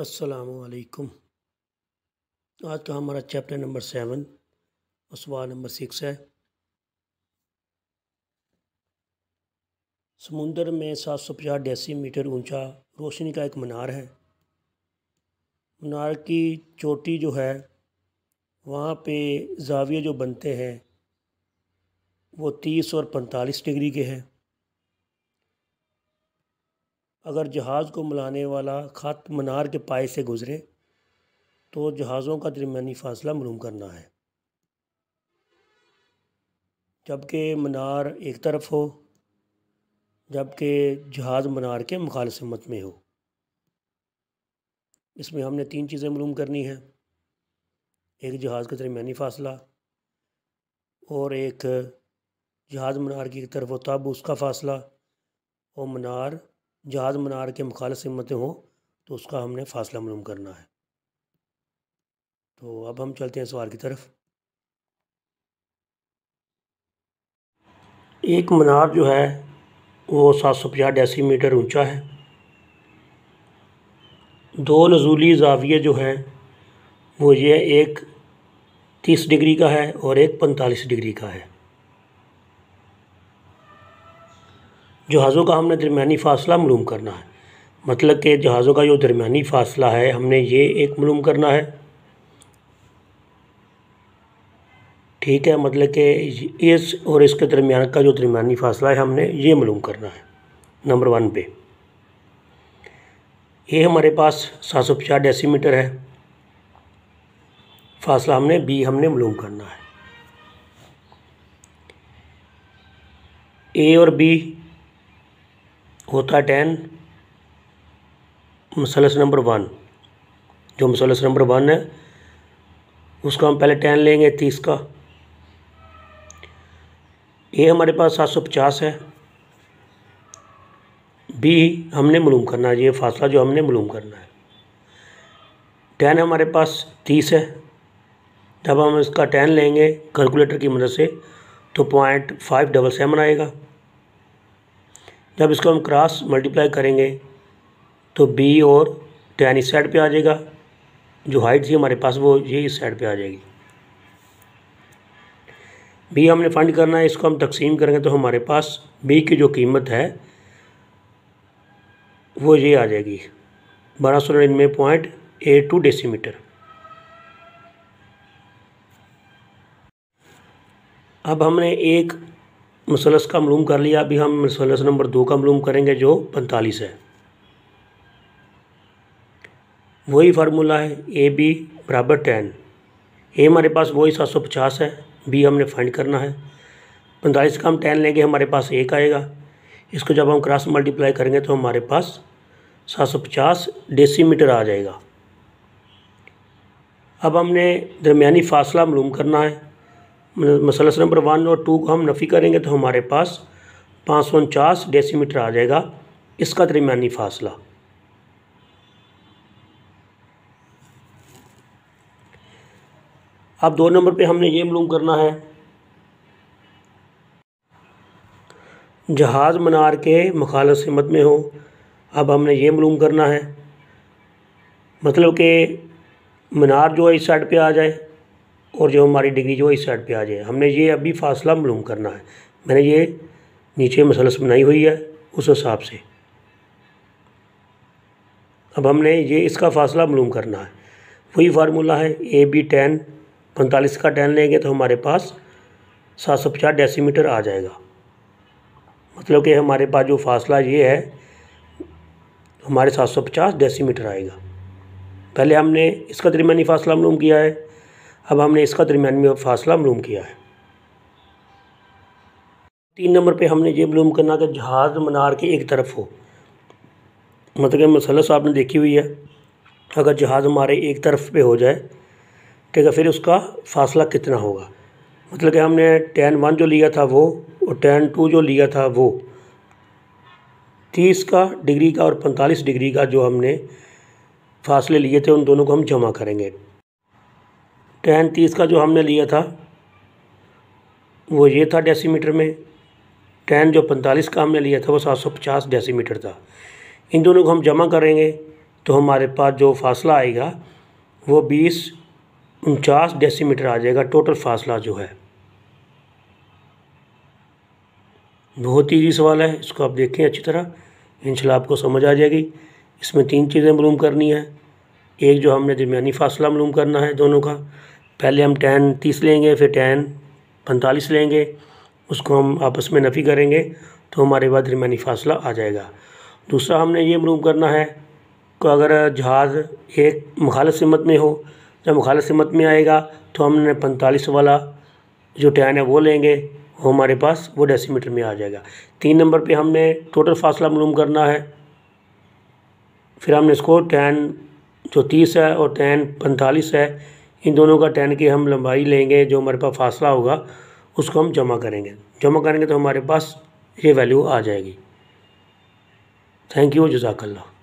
असलकुम आज का हमारा चैप्टर नंबर सेवन और सवाल नंबर सिक्स है समुंदर में सात सौ पचास डेसी मीटर ऊँचा रोशनी का एक मनार है मीनार की चोटी जो है वहाँ पे जाविया जो बनते हैं वो तीस और पैंतालीस डिग्री के हैं अगर जहाज़ को मिलाने वाला ख़त मनार के पाए से गुज़रे तो जहाज़ों का दरमिया फ़ासला मलूम करना है जबकि मनार एक तरफ हो जबकि जहाज़ मनार के मुखालसमत में हो इसमें हमने तीन चीज़ें मलूम करनी हैं एक जहाज़ का दरमिया फ़ासला और एक जहाज़ मनार की तरफ हो तब उसका फ़ासला और मनार जहाज मनार के मुखाल सिमतें हों तो उसका हमने फासला मलूम करना है तो अब हम चलते हैं सवाल की तरफ एक मनार जो है वो सात सौ पचास डेसी मीटर ऊँचा है दो नजूली जाविये जो हैं वो ये एक तीस डिग्री का है और एक पैंतालीस डिग्री का है जहाज़ों का हमने दरमिया फ़ासला मलूम करना है मतलब कि जहाज़ों का जो दरमिया फ़ासला है हमने ये एक मलूम करना है ठीक है मतलब कि इस और इसके दरमियान का जो दरमिया फ़ासला है हमने ये मलूम करना है नंबर वन पे ये हमारे पास सात सौ पचास डेसीमीटर है फासला हमने बी हमने मलूम करना है ए और बी होता टेन मसलस नंबर वन जो मसलस नंबर वन है उसका हम पहले टेन लेंगे तीस का ए हमारे पास सात सौ पचास है बी हमने मलूम करना है ये फासला जो हमने मलूम करना है टेन हमारे पास तीस है जब हम इसका टेन लेंगे कैलकुलेटर की मदद से तो पॉइंट फाइव डबल सेवन आएगा जब इसको हम क्रॉस मल्टीप्लाई करेंगे तो बी और टेन इस साइड पे आ जाएगा जो हाइट थी हमारे पास वो ये इस साइड पे आ जाएगी बी हमने फाइंड करना है इसको हम तकसीम करेंगे तो हमारे पास बी की जो कीमत है वो ये आ जाएगी बारह सौ निन्यानवे पॉइंट एट टू डेसीमीटर अब हमने एक मसलस का मलूम कर लिया अभी हम मसलस नंबर दो का मलूम करेंगे जो पैंतालीस है वही फार्मूला है ए बी बराबर टेन ए हमारे पास वही सात सौ पचास है बी हमने फाइंड करना है पैंतालीस का हम टेन लेंगे हमारे पास एक आएगा इसको जब हम क्रॉस मल्टीप्लाई करेंगे तो हमारे पास सात सौ पचास डेसीमीटर आ जाएगा अब हमने दरमिया फासला मलूम करना है मसलस नंबर वन और टू को हम नफ़ी करेंगे तो हमारे पास पाँच सौ उनचास डेसीमीटर आ जाएगा इसका दरमियानी फासला अब दो नंबर पे हमने ये मलूम करना है जहाज़ मनार के मखालत सिमत में हो अब हमने ये मलूम करना है मतलब कि मनार जो है इस साइड पे आ जाए और जो हमारी डिग्री जो इस साइड पे आ जाए हमने ये अभी फासला मलूम करना है मैंने ये नीचे मसलस बनाई हुई है उस हिसाब से अब हमने ये इसका फासला मलूम करना है वही फार्मूला है ए बी टेन पैंतालीस का टेन लेंगे तो हमारे पास सात सौ पचास डेसीमीटर आ जाएगा मतलब कि हमारे पास जो फासला ये है हमारे सात सौ पचास डेसीमीटर आएगा पहले हमने इसका दरमिया फासला मलूम किया है अब हमने इसका दरमियान में फासला मलूम किया है तीन नंबर पे हमने ये मलूम करना कि जहाज मनार के एक तरफ हो मतलब मसलस आपने देखी हुई है अगर जहाज हमारे एक तरफ पे हो जाए ठीक है फिर उसका फासला कितना होगा मतलब कि हमने टेन वन जो लिया था वो और टेन टू जो लिया था वो तीस का डिग्री का और पैंतालीस डिग्री का जो हमने फासले लिए थे उन दोनों को हम जमा करेंगे टेन तीस का जो हमने लिया था वो ये था डेसीमीटर में टेन जो पैंतालीस का हमने लिया था वो सात सौ पचास डेसीमीटर था इन दोनों को हम जमा करेंगे तो हमारे पास जो फासला आएगा वो बीस उनचास डेसीमीटर आ जाएगा टोटल फासला जो है बहुत ईजी सवाल है इसको आप देखें अच्छी तरह इंशाल्लाह आपको समझ आ जाएगी इसमें तीन चीज़ें मलूम करनी है एक जो हमने दरमिया फासला मलूम करना है दोनों का पहले हम टेन तीस लेंगे फिर टेन पैंतालीस लेंगे उसको हम आपस में नफ़ी करेंगे तो हमारे बाद रिमानी फासला आ जाएगा दूसरा हमने ये मरूम करना है कि अगर जहाज़ एक मखालत सिमत में हो जब मखालत सिमत में आएगा तो हमने पैंतालीस वाला जो टैन है वो लेंगे वो हमारे पास वो डेसीमीटर में आ जाएगा तीन नंबर पे हमने टोटल फासला मलूम करना है फिर हमने इसको टैन जो तीस है और टैन पैंतालीस है इन दोनों का टेन की हम लंबाई लेंगे जो हमारे पास फासला होगा उसको हम जमा करेंगे जमा करेंगे तो हमारे पास ये वैल्यू आ जाएगी थैंक यू जजाकल्ला